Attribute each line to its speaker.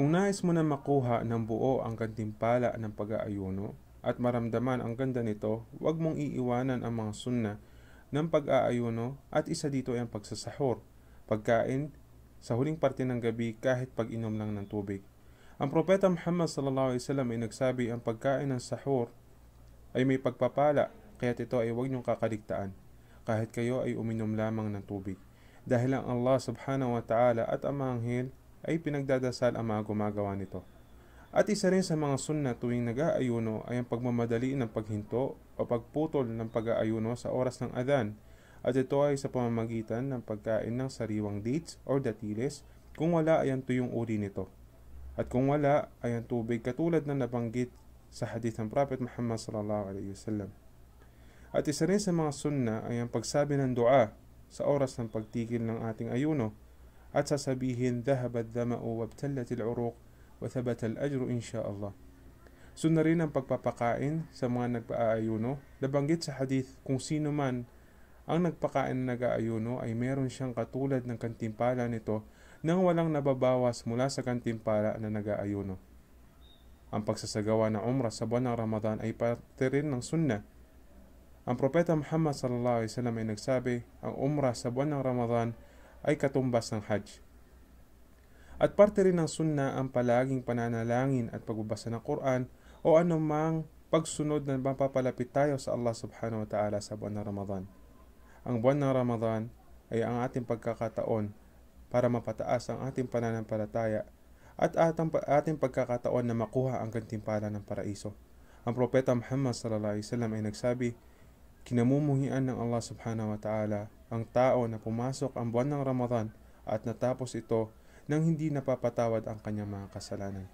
Speaker 1: Kung nais mo na makuha ng buo ang gantimpala ng pag-aayuno at maramdaman ang ganda nito, huwag mong iiwanan ang mga sunna ng pag-aayuno at isa dito ay ang pagsasahor, pagkain sa huling parte ng gabi kahit pag-inom lang ng tubig. Ang propeta Muhammad sallallahu alaihi wasallam ay nagsabi ang pagkain ng sahur ay may pagpapala kaya ito ay huwag niyong kakaligtaan kahit kayo ay uminom lamang ng tubig. Dahil ang Allah subhanahu wa ta'ala at ang mga anghel ay pinagdadasal ang mga gumagawa nito. At isa rin sa mga sunna tuwing nag-aayuno ay ang pagmamadali ng paghinto o pagputol ng pag-aayuno sa oras ng adhan at ito ay sa pamamagitan ng pagkain ng sariwang dates or datiles kung wala ay ang tuyong uri nito. At kung wala ay ang tubig katulad ng nabanggit sa hadith ng Prophet Muhammad sallallahu alaihi wasallam. At isa rin sa mga sunna ay ang pagsabi ng dua sa oras ng pagtigil ng ating ayuno at sasabihin, Dahab at dama'u wabtalat al-uruq wa thabat al-ajru insha'Allah. Sunna rin ang pagpapakain sa mga nagpaaayuno. Nabanggit sa hadith kung sino man ang nagpakain na nag-aayuno ay meron siyang katulad ng kantimpala nito nang walang nababawas mula sa kantimpala na nag-aayuno. Ang pagsasagawa ng umrah sa buwan ng Ramadan ay parte rin ng sunna. Ang Propeta Muhammad sallallahu alaihi wasallam ay nagsabi, ang umrah sa buwan ng Ramadan ay katumbas ng Hajj. At parte rin ng sunna ang palaging pananalangin at pagbabasa ng Quran o anumang pagsunod na mapapalapit tayo sa Allah subhanahu wa ta'ala sa buwan ng Ramadan. Ang buwan ng Ramadan ay ang ating pagkakataon para mapataas ang ating pananampalataya at atang, ating pagkakataon na makuha ang gantimpala ng paraiso. Ang Propeta Muhammad sallallahu alaihi wasallam ay nagsabi, Kinamumuhian ng Allah subhanahu wa ta'ala ang tao na pumasok ang buwan ng Ramadan at natapos ito nang hindi napapatawad ang kanyang mga kasalanan.